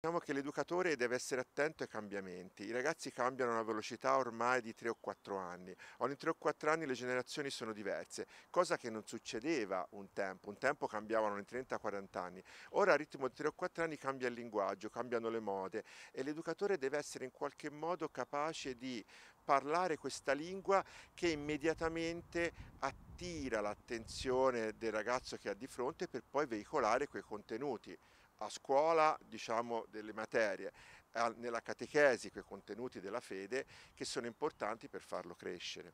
Diciamo che l'educatore deve essere attento ai cambiamenti, i ragazzi cambiano a una velocità ormai di 3 o 4 anni, ogni 3 o 4 anni le generazioni sono diverse, cosa che non succedeva un tempo, un tempo cambiavano ogni 30-40 anni, ora a ritmo di 3 o 4 anni cambia il linguaggio, cambiano le mode e l'educatore deve essere in qualche modo capace di parlare questa lingua che immediatamente attira l'attenzione del ragazzo che ha di fronte per poi veicolare quei contenuti a scuola diciamo, delle materie, nella catechesi, quei contenuti della fede che sono importanti per farlo crescere.